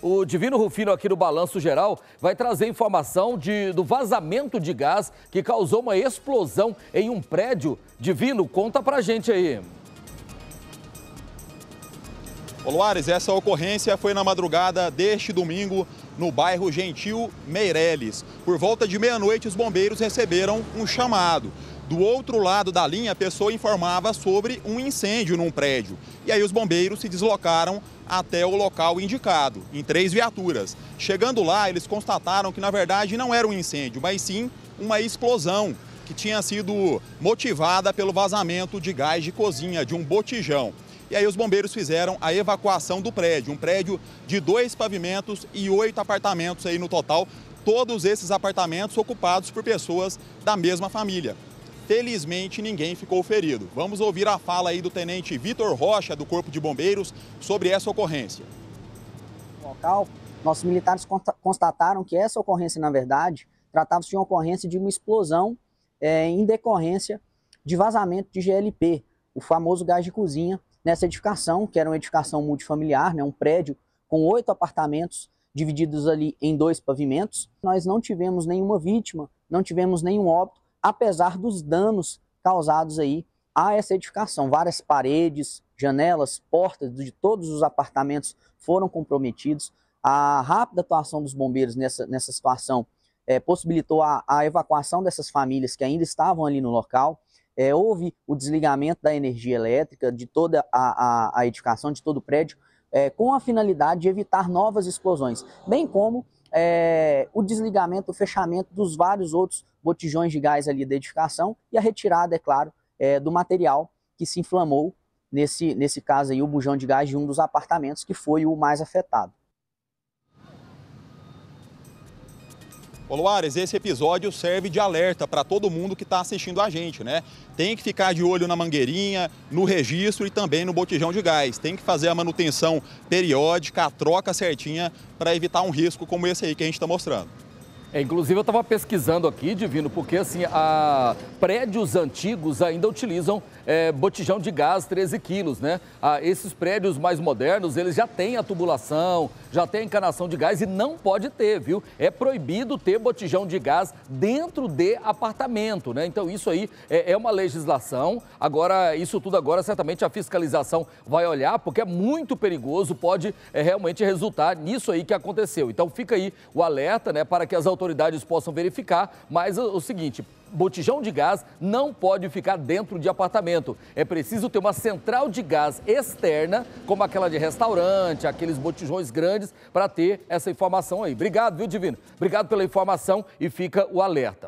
O Divino Rufino, aqui no Balanço Geral, vai trazer informação de, do vazamento de gás que causou uma explosão em um prédio. Divino, conta pra gente aí. Luares, essa ocorrência foi na madrugada deste domingo no bairro Gentil Meireles. Por volta de meia-noite, os bombeiros receberam um chamado. Do outro lado da linha, a pessoa informava sobre um incêndio num prédio. E aí os bombeiros se deslocaram até o local indicado, em três viaturas. Chegando lá, eles constataram que na verdade não era um incêndio, mas sim uma explosão que tinha sido motivada pelo vazamento de gás de cozinha de um botijão. E aí os bombeiros fizeram a evacuação do prédio, um prédio de dois pavimentos e oito apartamentos aí no total, todos esses apartamentos ocupados por pessoas da mesma família. Felizmente, ninguém ficou ferido. Vamos ouvir a fala aí do tenente Vitor Rocha, do Corpo de Bombeiros, sobre essa ocorrência. Local, nossos militares constataram que essa ocorrência, na verdade, tratava-se de uma ocorrência de uma explosão é, em decorrência de vazamento de GLP, o famoso gás de cozinha, nessa edificação, que era uma edificação multifamiliar, né, um prédio com oito apartamentos divididos ali em dois pavimentos. Nós não tivemos nenhuma vítima, não tivemos nenhum óbito, apesar dos danos causados aí a essa edificação. Várias paredes, janelas, portas de todos os apartamentos foram comprometidos. A rápida atuação dos bombeiros nessa, nessa situação é, possibilitou a, a, evacuação dessas famílias que ainda estavam ali no local. É, houve o desligamento da energia elétrica de toda a, a, a edificação, de todo o prédio, é, com a finalidade de evitar novas explosões, bem como é, o desligamento, o fechamento dos vários outros botijões de gás ali da edificação e a retirada, é claro, é, do material que se inflamou, nesse, nesse caso aí, o bujão de gás de um dos apartamentos que foi o mais afetado. Ô Luares, esse episódio serve de alerta para todo mundo que está assistindo a gente, né? Tem que ficar de olho na mangueirinha, no registro e também no botijão de gás. Tem que fazer a manutenção periódica, a troca certinha para evitar um risco como esse aí que a gente está mostrando. É, inclusive, eu estava pesquisando aqui, Divino, porque assim, a... prédios antigos ainda utilizam é, botijão de gás 13 quilos, né? a ah, esses prédios mais modernos, eles já têm a tubulação, já têm a encanação de gás e não pode ter, viu? É proibido ter botijão de gás dentro de apartamento, né? Então, isso aí é, é uma legislação. Agora, isso tudo agora, certamente a fiscalização vai olhar, porque é muito perigoso, pode é, realmente resultar nisso aí que aconteceu. Então, fica aí o alerta, né, para que as autoridades autoridades possam verificar, mas o, o seguinte, botijão de gás não pode ficar dentro de apartamento. É preciso ter uma central de gás externa, como aquela de restaurante, aqueles botijões grandes, para ter essa informação aí. Obrigado, viu, Divino? Obrigado pela informação e fica o alerta.